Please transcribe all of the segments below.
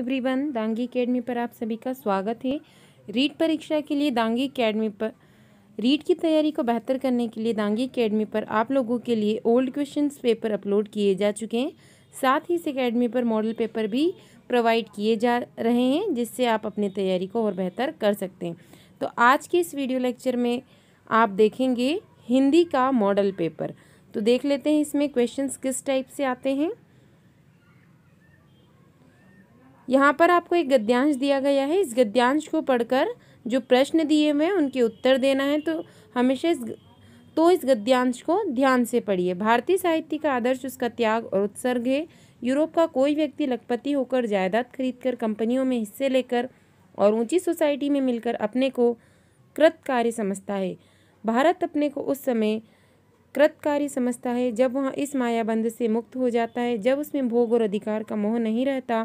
everyone Dangi academy पर आप सभी का स्वागत है रीट परीक्षा के लिए दांगी अकेडमी पर रीट की तैयारी को बेहतर करने के लिए दांगी अकेडमी पर आप लोगों के लिए ओल्ड क्वेश्चन पेपर अपलोड किए जा चुके हैं साथ ही इस अकेडमी पर मॉडल पेपर भी प्रोवाइड किए जा रहे हैं जिससे आप अपनी तैयारी को और बेहतर कर सकते हैं तो आज के इस वीडियो लेक्चर में आप देखेंगे हिंदी का मॉडल पेपर तो देख लेते हैं इसमें क्वेश्चंस किस टाइप से आते हैं यहाँ पर आपको एक गद्यांश दिया गया है इस गद्यांश को पढ़कर जो प्रश्न दिए हुए हैं उनके उत्तर देना है तो हमेशा इस तो इस गद्यांश को ध्यान से पढ़िए भारतीय साहित्य का आदर्श उसका त्याग और उत्सर्ग है यूरोप का कोई व्यक्ति लखपति होकर जायदाद खरीदकर कंपनियों में हिस्से लेकर और ऊंची सोसाइटी में मिलकर अपने को कृतकारी समझता है भारत अपने को उस समय कृतकारी समझता है जब वह इस मायाबंध से मुक्त हो जाता है जब उसमें भोग और अधिकार का मोह नहीं रहता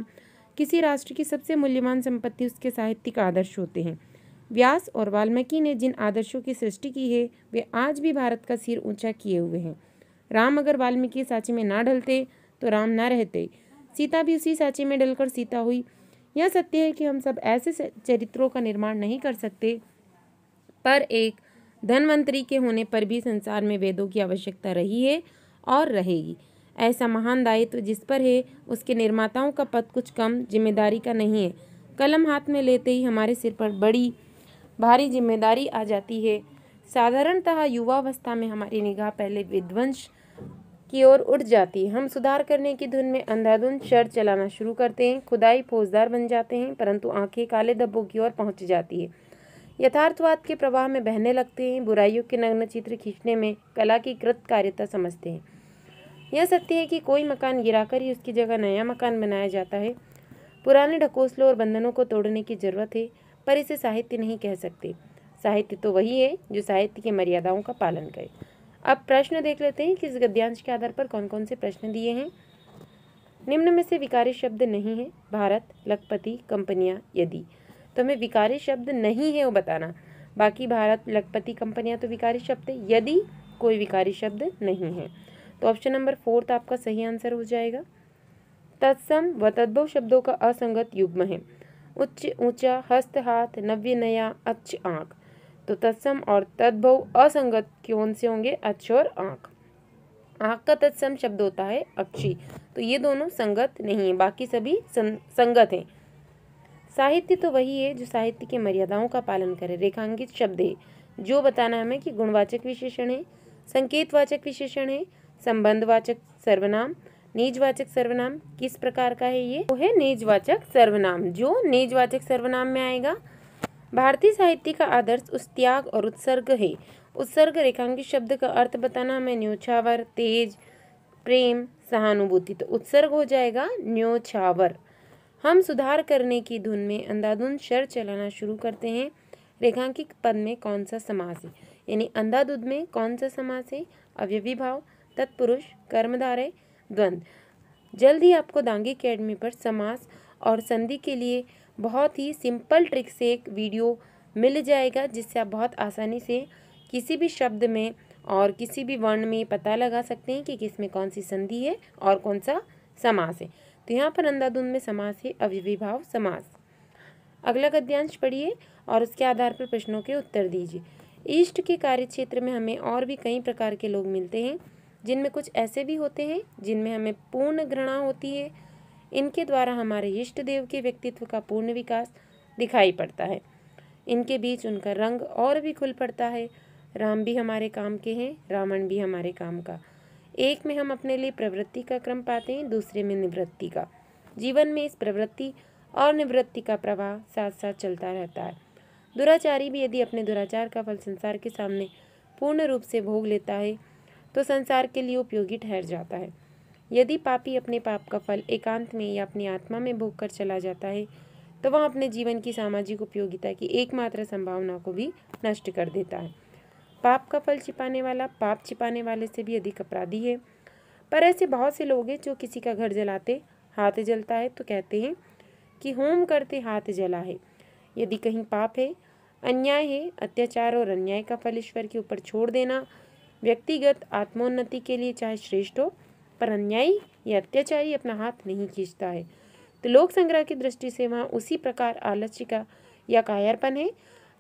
किसी राष्ट्र की सबसे मूल्यवान संपत्ति उसके साहित्यिक आदर्श होते हैं व्यास और वाल्मीकि ने जिन आदर्शों की सृष्टि की है वे आज भी भारत का सिर ऊंचा किए हुए हैं राम अगर वाल्मीकि साँचे में ना ढलते तो राम ना रहते सीता भी उसी साँचे में डलकर सीता हुई यह सत्य है कि हम सब ऐसे चरित्रों का निर्माण नहीं कर सकते पर एक धनवंतरी के होने पर भी संसार में वेदों की आवश्यकता रही है और रहेगी ऐसा महान दायित्व जिस पर है उसके निर्माताओं का पद कुछ कम जिम्मेदारी का नहीं है कलम हाथ में लेते ही हमारे सिर पर बड़ी भारी जिम्मेदारी आ जाती है साधारणतः युवावस्था में हमारी निगाह पहले विध्वंस की ओर उठ जाती है हम सुधार करने की धुन में अंधाधुंध शर चलाना शुरू करते हैं खुदाई फौजदार बन जाते हैं परंतु आंखें काले धब्बों की ओर पहुंच जाती है यथार्थवाद के प्रवाह में बहने लगते हैं बुराइयों के नग्न चित्र खींचने में कला की कृत कार्यता समझते हैं यह सत्य है कि कोई मकान गिराकर ही उसकी जगह नया मकान बनाया जाता है पुराने ढकोसलों और बंधनों को तोड़ने की ज़रूरत है पर इसे साहित्य नहीं कह सकते साहित्य तो वही है जो साहित्य की मर्यादाओं का पालन करे अब प्रश्न देख लेते हैं कि इस गद्यांश के आधार पर कौन कौन से प्रश्न दिए हैं निम्न में से विकारी शब्द नहीं है भारत लखपति कंपनियाँ यदि तो हमें विकारी शब्द नहीं है वो बताना बाकी भारत लखपति कंपनियाँ तो विकारी शब्द है यदि कोई विकारी शब्द नहीं है तो ऑप्शन नंबर फोर्थ आपका सही आंसर हो जाएगा तत्सम व तद्भव शब्दों का असंगत युग्म है उच्च ऊंचा हस्त हाथ नव्य नया अच्छ आँख तो तत्सम और तद्भव असंगत कौन से होंगे अच्छ और आँख आँख का तत्सम शब्द होता है अक्षी तो ये दोनों संगत नहीं है बाकी सभी सं, संगत हैं साहित्य तो वही है जो साहित्य की मर्यादाओं का पालन करे रेखांकित शब्द है जो बताना हमें कि गुणवाचक विशेषण है संकेतवाचक विशेषण है संबंधवाचक सर्वनाम निजवाचक सर्वनाम किस प्रकार का है ये वो है निजवाचक सर्वनाम जो निजवाचक सर्वनाम में आएगा भारतीय साहित्य का आदर्श उस त्याग और उत्सर्ग है उत्सर्ग रेखांकित शब्द का अर्थ बताना हमें न्योछावर तेज प्रेम सहानुभूति तो उत्सर्ग हो जाएगा न्योछावर हम सुधार करने की धुन में अंधाधुन शर चलाना शुरू करते हैं रेखांकित पद में कौन सा समास है यानी अंधाधुन में कौन सा समास है अव्यवी भाव तत्पुरुष कर्मधारय द्वंद्व जल्द ही आपको दांगी अकेडमी पर समास और संधि के लिए बहुत ही सिंपल ट्रिक से एक वीडियो मिल जाएगा जिससे आप बहुत आसानी से किसी भी शब्द में और किसी भी वर्ण में पता लगा सकते हैं कि किस में कौन सी संधि है और कौन सा समास है तो यहाँ पर अंधाधुंध में समास है अविविभाव समास अगला गद्यांश पढ़िए और उसके आधार पर प्रश्नों के उत्तर दीजिए ईष्ट के कार्यक्षेत्र में हमें और भी कई प्रकार के लोग मिलते हैं जिनमें कुछ ऐसे भी होते हैं जिनमें हमें पूर्ण घृणा होती है इनके द्वारा हमारे इष्ट देव के व्यक्तित्व का पूर्ण विकास दिखाई पड़ता है इनके बीच उनका रंग और भी खुल पड़ता है राम भी हमारे काम के हैं रावण भी हमारे काम का एक में हम अपने लिए प्रवृत्ति का क्रम पाते हैं दूसरे में निवृत्ति का जीवन में इस प्रवृत्ति और निवृत्ति का प्रवाह साथ साथ चलता रहता है दुराचारी भी यदि अपने दुराचार का फल संसार के सामने पूर्ण रूप से भोग लेता है तो संसार के लिए उपयोगी ठहर जाता है यदि पापी अपने पाप का फल एकांत में या अपनी आत्मा में भोग कर चला जाता है तो वह अपने जीवन की सामाजिक उपयोगिता की एकमात्र संभावना को भी नष्ट कर देता है पाप का फल छिपाने वाला पाप छिपाने वाले से भी अधिक अपराधी है पर ऐसे बहुत से लोग हैं जो किसी का घर जलाते हाथ जलता है तो कहते हैं कि होम करते हाथ जला है यदि कहीं पाप है अन्याय है अत्याचार और अन्याय का फल ईश्वर के ऊपर छोड़ देना व्यक्तिगत आत्मोन्नति के लिए चाहे श्रेष्ठ हो पर अन्यायी या अत्याचारी अपना हाथ नहीं खींचता है तो लोक संग्रह की दृष्टि से वहाँ उसी प्रकार आलस्य का या कायरपन है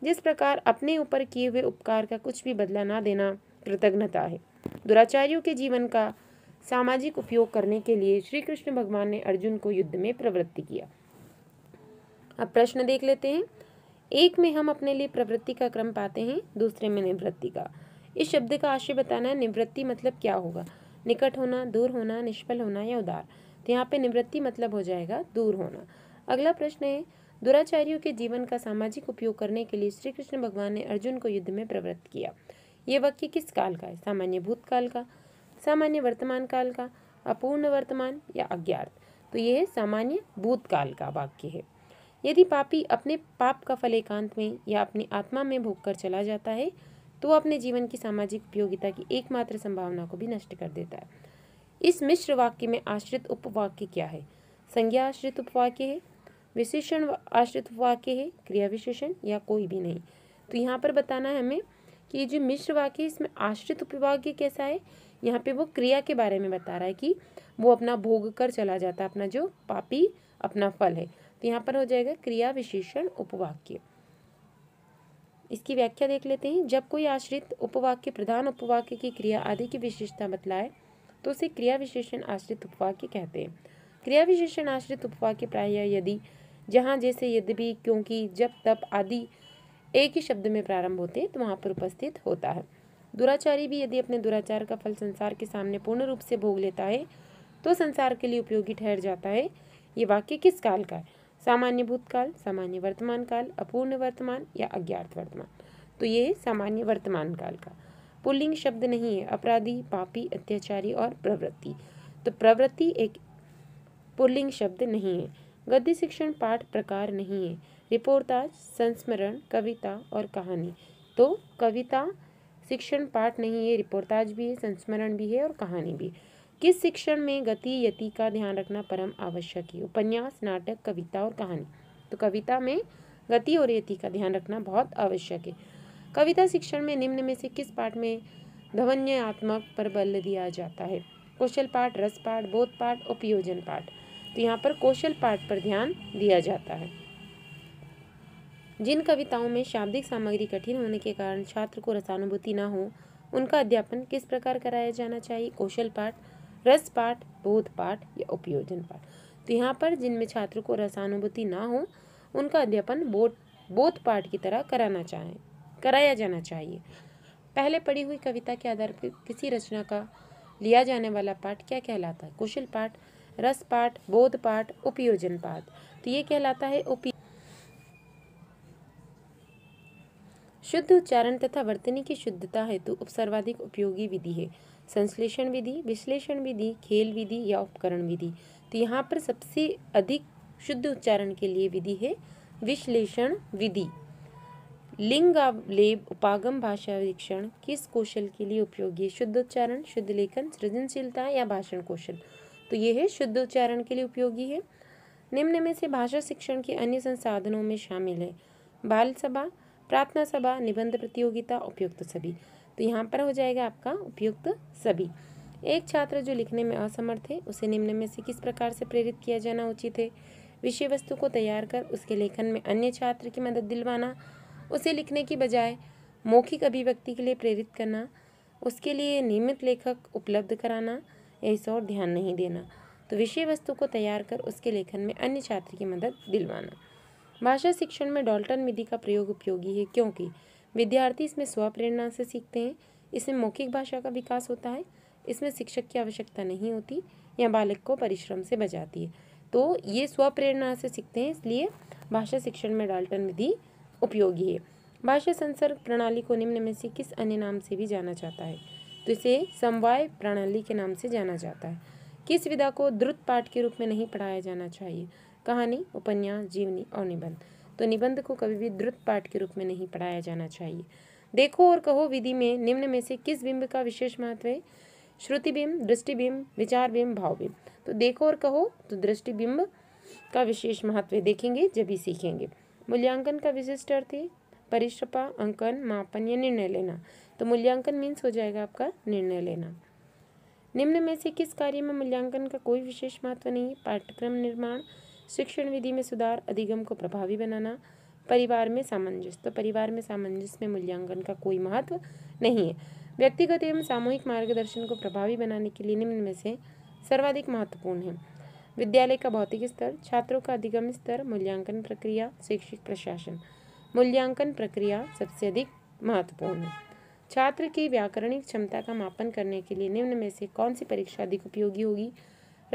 जिस प्रकार अपने ऊपर किए हुए उपकार का कुछ भी बदला ना देना कृतज्ञता है दुराचार्यों के जीवन का सामाजिक उपयोग करने के लिए श्री कृष्ण भगवान ने अर्जुन को युद्ध में प्रवृत्ति किया अब प्रश्न देख लेते हैं एक में हम अपने लिए प्रवृत्ति का क्रम पाते हैं दूसरे में निवृत्ति का इस शब्द का आशय बताना है निवृत्ति मतलब क्या होगा निकट होना दूर होना निष्फल होना या उदार तो यहाँ पे निवृत्ति मतलब हो जाएगा दूर होना अगला प्रश्न है दुराचार्यों के जीवन का सामाजिक उपयोग करने के लिए श्री कृष्ण भगवान ने अर्जुन को युद्ध में प्रवृत्त किया ये वाक्य किस काल का है सामान्य भूतकाल का सामान्य वर्तमान काल का अपूर्ण वर्तमान या अज्ञात तो यह सामान्य भूतकाल का वाक्य है यदि पापी अपने पाप का फल एकांत में या अपनी आत्मा में भोग कर चला जाता है तो वो अपने जीवन की सामाजिक उपयोगिता की एकमात्र संभावना को भी नष्ट कर देता है इस मिश्र वाक्य में आश्रित उपवाक्य क्या है संज्ञा आश्रित उपवाक्य है विशेषण आश्रित उपवाक्य है क्रिया विशेषण या कोई भी नहीं तो यहाँ पर बताना है हमें कि ये जो मिश्र वाक्य है इसमें आश्रित उपवाक्य कैसा है यहाँ पे वो क्रिया के बारे में बता रहा है कि वो अपना भोग कर चला जाता है अपना जो पापी अपना फल है तो यहाँ पर हो जाएगा क्रिया विशेषण उपवाक्य इसकी व्याख्या देख लेते हैं जब कोई आश्रित उपवाक्य प्रधान उपवाक्य की क्रिया आदि की विशेषता बतलाए तो उसे क्रिया विशेषण आश्रित उपवाक्य कहते हैं क्रिया विशेषण आश्रित उपवाक्य प्राय यदि जहाँ जैसे यद्यपि क्योंकि जब तब आदि एक ही शब्द में प्रारंभ होते हैं तो वहाँ पर उपस्थित होता है दुराचारी भी यदि अपने दुराचार का फल संसार के सामने पूर्ण रूप से भोग लेता है तो संसार के लिए उपयोगी ठहर जाता है ये वाक्य किस काल का है सामान्य भूतकाल सामान्य वर्तमान काल अपूर्ण वर्तमान या अज्ञात वर्तमान तो ये सामान्य वर्तमान काल का पुल्लिंग शब्द नहीं है अपराधी पापी अत्याचारी और प्रवृत्ति तो प्रवृत्ति एक पुल्लिंग शब्द नहीं है गद्य शिक्षण पाठ प्रकार नहीं है रिपोर्टाज संस्मरण कविता और कहानी तो कविता शिक्षण पाठ नहीं है रिपोर्टाज भी है संस्मरण भी है और कहानी भी है किस शिक्षण में गति यति का ध्यान रखना परम आवश्यक है उपन्यास नाटक कविता और कहानी तो कविता में गति और यति का ध्यान रखना बहुत आवश्यक है कविता शिक्षण में निम्न में से किस पाठ में ध्वन्यात्मक पर बल दिया जाता है कौशल पाठ रस पाठ बोध पाठ उपयोजन पाठ तो यहाँ पर कौशल पाठ पर ध्यान दिया जाता है जिन कविताओं में शाब्दिक सामग्री कठिन होने के कारण छात्र को रसानुभूति ना हो उनका अध्यापन किस प्रकार कराया जाना चाहिए कौशल पाठ रस पाठ बोध पाठ या उपयोजन पाठ तो यहाँ पर जिनमें छात्र को रसानुभूति ना हो उनका अध्यापन बोध बोध पाठ की तरह कराना चाहे कराया जाना चाहिए पहले पढ़ी हुई कविता के आधार पर किसी रचना का लिया जाने वाला पाठ क्या कहलाता है कुशल पाठ रस पाठ बोध पाठ उपयोजन पाठ तो ये कहलाता है उपी शुद्ध उच्चारण तथा वर्तनी की शुद्धता हेतु उपसर्वाधिक उपयोगी विधि है संश्लेषण विधि विश्लेषण विधि खेल विधि या उपकरण विधि तो यहाँ पर सबसे अधिक शुद्ध उच्चारण के लिए विधि है विश्लेषण विधि लिंगावलेप उपागम भाषा वीक्षण किस कौशल के लिए उपयोगी शुद्ध उच्चारण शुद्ध लेखन सृजनशीलता या भाषण कौशल तो यह है शुद्ध उच्चारण के लिए उपयोगी है निम्न में से भाषा शिक्षण के अन्य संसाधनों में शामिल है बाल सभा प्रार्थना सभा निबंध प्रतियोगिता उपयुक्त सभी तो यहाँ पर हो जाएगा आपका उपयुक्त सभी एक छात्र जो लिखने में असमर्थ है उसे निम्न में से किस प्रकार से प्रेरित किया जाना उचित है विषय वस्तु को तैयार कर उसके लेखन में अन्य छात्र की मदद दिलवाना उसे लिखने की बजाय मौखिक अभिव्यक्ति के लिए प्रेरित करना उसके लिए नियमित लेखक उपलब्ध कराना या इस और ध्यान नहीं देना तो विषय वस्तु को तैयार कर उसके लेखन में अन्य छात्र की मदद दिलवाना भाषा शिक्षण में डॉल्टन विधि का प्रयोग उपयोगी है क्योंकि विद्यार्थी इसमें स्वप्रेरणा से सीखते हैं इसमें मौखिक भाषा का विकास होता है इसमें शिक्षक की आवश्यकता नहीं होती या बालक को परिश्रम से बचाती है तो ये स्वप्रेरणा से सीखते हैं इसलिए भाषा शिक्षण में डाल्टन विधि उपयोगी है भाषा संसर्ग प्रणाली को निम्न में से किस अन्य नाम से भी जाना जाता है तो इसे समवाय प्रणाली के नाम से जाना जाता है किस विधा को द्रुत पाठ के रूप में नहीं पढ़ाया जाना चाहिए कहानी उपन्यास जीवनी और निबंध तो निबंध को कभी भी द्रुत पाठ के रूप में नहीं पढ़ाया जाना चाहिए देखो और कहो विधि में निम्न में से किस बिंब का विशेष महत्व है श्रुतिबिंब दृष्टिबिंब विचार बिंब भावबिंब तो देखो और कहो तो दृष्टिबिंब का विशेष महत्व देखेंगे जब ही सीखेंगे मूल्यांकन का विशिष्ट अर्थ है परिश्रपा अंकन मापन या निर्णय लेना तो मूल्यांकन मीन्स हो जाएगा आपका निर्णय लेना निम्न में से किस कार्य में मूल्यांकन का कोई विशेष महत्व नहीं है पाठ्यक्रम निर्माण शिक्षण विधि में सुधार अधिगम को प्रभावी बनाना परिवार में सामंजस्य तो परिवार में सामंजस्य में मूल्यांकन का कोई महत्व नहीं है व्यक्तिगत एवं सामूहिक मार्गदर्शन को प्रभावी बनाने के लिए निम्न में से सर्वाधिक महत्वपूर्ण है विद्यालय का भौतिक स्तर छात्रों का अधिगम स्तर मूल्यांकन प्रक्रिया शैक्षिक प्रशासन मूल्यांकन प्रक्रिया सबसे अधिक महत्वपूर्ण है छात्र की व्याकरणिक क्षमता का मापन करने के लिए निम्न में से कौन सी परीक्षा अधिक उपयोगी होगी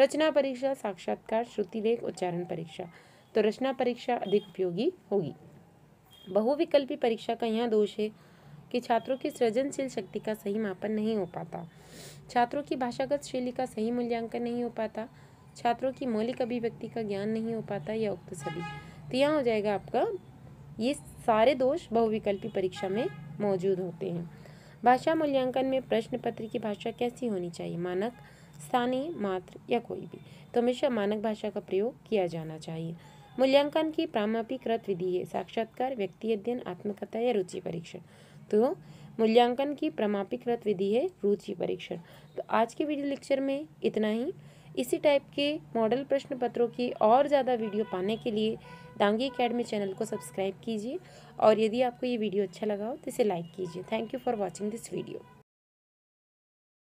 रचना परीक्षा साक्षात्कार श्रुतिलेख उच्चारण परीक्षा तो रचना परीक्षा अधिक उपयोगी होगी बहुविकल्पी परीक्षा का यह दोष है कि छात्रों की सृजनशील शक्ति का सही मापन नहीं हो पाता छात्रों की भाषागत शैली का सही मूल्यांकन नहीं हो पाता छात्रों की मौलिक अभिव्यक्ति का ज्ञान नहीं हो पाता या उक्त सभी तो यहाँ हो जाएगा आपका ये सारे दोष बहुविकल्पी परीक्षा में मौजूद होते हैं भाषा मूल्यांकन में प्रश्न पत्र की भाषा कैसी होनी चाहिए मानक स्थानीय मात्र या कोई भी तो हमेशा मानक भाषा का प्रयोग किया जाना चाहिए मूल्यांकन की प्रामापीकृत विधि है साक्षात्कार व्यक्ति अध्ययन आत्मकथा या रुचि परीक्षण तो मूल्यांकन की प्रमापीकृत विधि है रुचि परीक्षण तो आज के वीडियो लेक्चर में इतना ही इसी टाइप के मॉडल प्रश्न पत्रों की और ज़्यादा वीडियो पाने के लिए डांगी अकेडमी चैनल को सब्सक्राइब कीजिए और यदि आपको ये वीडियो अच्छा लगा हो तो इसे लाइक कीजिए thank you for watching this video